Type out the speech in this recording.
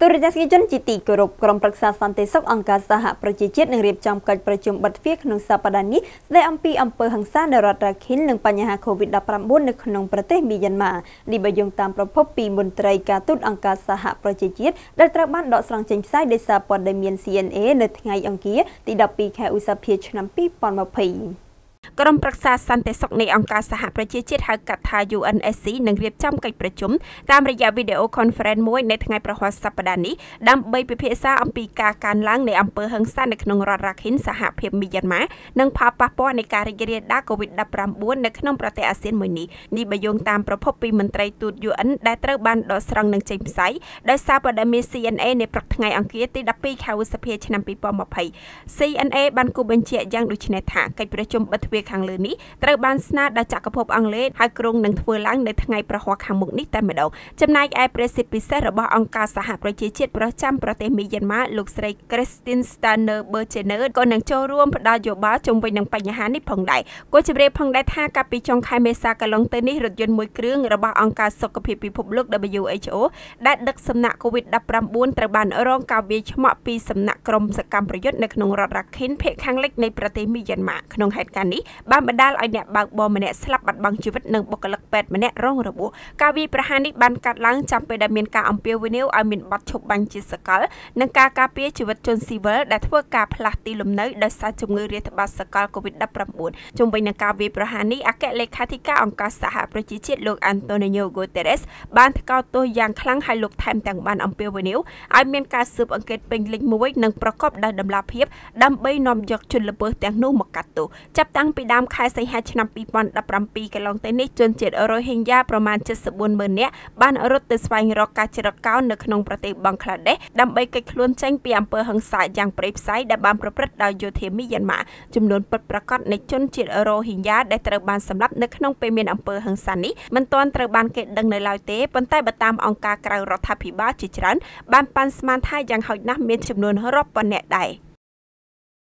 ទូរទស្សនិកជនជាទីគោរពក្រុមប្រឹក្សាសន្តិសុខអង្គការសហប្រជាជាតិនឹងរៀបចំកិច្ចប្រជុំបិទទ្វារក្នុងសប្តាហ៍នេះស្ដីអំពីអំពើហិង្សានៅរដ្ឋរ៉ាខិននិងបញ្ហា COVID-19 នៅក្នុងប្រទេសមីយ៉ាន់ម៉ានេះបើយោងតាមប្រភពពីមន្ត្រីការទូតអង្គការសហប្រជាជាតិដែលត្រូវបានដកស្រង់ចេញផ្សាយដោយសារព័ត៌មាន CNA នៅថ្ងៃអង្គារទី12ខែឧសភាឆ្នាំ2020ក្រុមប្រឹក្សាសន្តិសុខនៃអង្គការសហប្រជាជាតិហៅកាត់ថា UNSC នឹងរៀបចំកិច្ចប្រជុំតាមរយៈ video conference មួយនៅថ្ងៃប្រហ័សសប្តាហ៍នេះដើម្បីពិភាក្សាអំពីការកើនឡើងនៃអំពើហិង្សានៅក្នុងរដ្ឋរ៉ាខិនសហភាពមីយ៉ាន់ម៉ានិងផលប៉ះពាល់នៃការរីករាលដាល COVID-19 នៅក្នុងប្រទេសអាស៊ានមួយនេះនេះបើយោងតាមប្រភពពីមន្ត្រីទូត UN ដែលត្រូវបានដកស្រង់និងចេញផ្សាយដោយសារព័ត៌មាន CNA នៅព្រឹកថ្ងៃអង្គារទី12ខែឧសភាឆ្នាំ2020 CNA បានគូបញ្ជាក់យ៉ាងដូចនេះថាកិច្ចប្រជុំបិទទ្វារខាងលើនេះត្រូវបានស្នើដល់ចក្រភពអង់គ្លេសហើយក្រុងនឹងធ្វើឡើងនៅថ្ងៃប្រហ័សខាងមុខនេះតែម្ដងចំណែកឯព្រះសិទ្ធិពិសេសរបស់អង្គការសហប្រជាជាតិប្រចាំប្រទេសមីយ៉ាន់ម៉ាលោកស្រី Christine Steiner Bergener ក៏នឹងចូលរួមផ្ដល់យោបល់ជុំវិញនឹងបញ្ហានេះផងដែរគាត់ជម្រាបផងដែរថាកាលពីចុងខែមេសាកន្លងទៅនេះរថយន្តមួយគ្រឿងរបស់អង្គការសុខភាពពិភពលោក WHO ដែលដឹកសំណាក់ COVID-19 ត្រូវបានរងការវាយឆ្មក់ពីសំណាក់ក្រុមសកម្មប្រយុទ្ធនៅក្នុងរដ្ឋរ៉ាខិនភេកខាងលិចនៃប្រទេសមីយ៉ាន់ម៉ាក្នុងហេតុការណ៍នេះបានបណ្ដាលឲ្យអ្នកបើកបរម្នាក់ស្លាប់បាត់បង់ជីវិតនិងបុគ្គលិកពេទ្យម្នាក់រងរបួសការវាយប្រហារនេះបានកាត់ឡើងចាំពេលដែលមានការអំពាវនាវឲ្យមានបទឈប់បាញ់ជាសកលនិងការការពារជីវិតជនស៊ីវិលដែលធ្វើការផ្លាស់ទីលំនៅដោយសារជំងឺរាតត្បាតសកល COVID-19 ជុំវិញនឹងការវាយប្រហារនេះអគ្គលេខាធិការអង្គការសហប្រជាជាតិលោក Antonio Guterres បានថ្កោលទោសយ៉ាងខ្លាំងហើយលោកថែមទាំងបានអំពាវនាវឲ្យមានការស៊ើបអង្កេតពេញលេញមួយនិងប្រកបដោយតម្លាភាពដើម្បីនាំយកជនល្មើសទាំងនោះមកកាត់ទោសចាប់តាំងពីដើមខែសីហាឆ្នាំ2017កន្លងទៅនេះជនជាតិអឺរ៉ុយហិញយ៉ាប្រមាណ74ម៉ឺននាក់បានរត់ទៅស្វែងរកការជ្រកកោននៅក្នុងប្រទេសបង់ក្លាដេសដើម្បីគេចខ្លួនចេញពីអំពើហិង្សាយ៉ាងប្រេផ្សាយដែលបានប្រព្រឹត្តដោយយោធាមីយ៉ាន់ម៉ាចំនួនពិតប្រាកដនៃជនជាតិអឺរ៉ុយហិញយ៉ាដែលត្រូវបានសម្លាប់នៅក្នុងពេលមានអំពើហិង្សានេះមិនទាន់ត្រូវបានគេដឹងនៅឡើយទេប៉ុន្តែបើតាមអង្គការក្រៅរដ្ឋាភិបាលជាច្រើនបានប៉ាន់ស្មានថាយ៉ាងហោចណាស់មានចំនួនរាប់ពាន់នាក់ដែរ។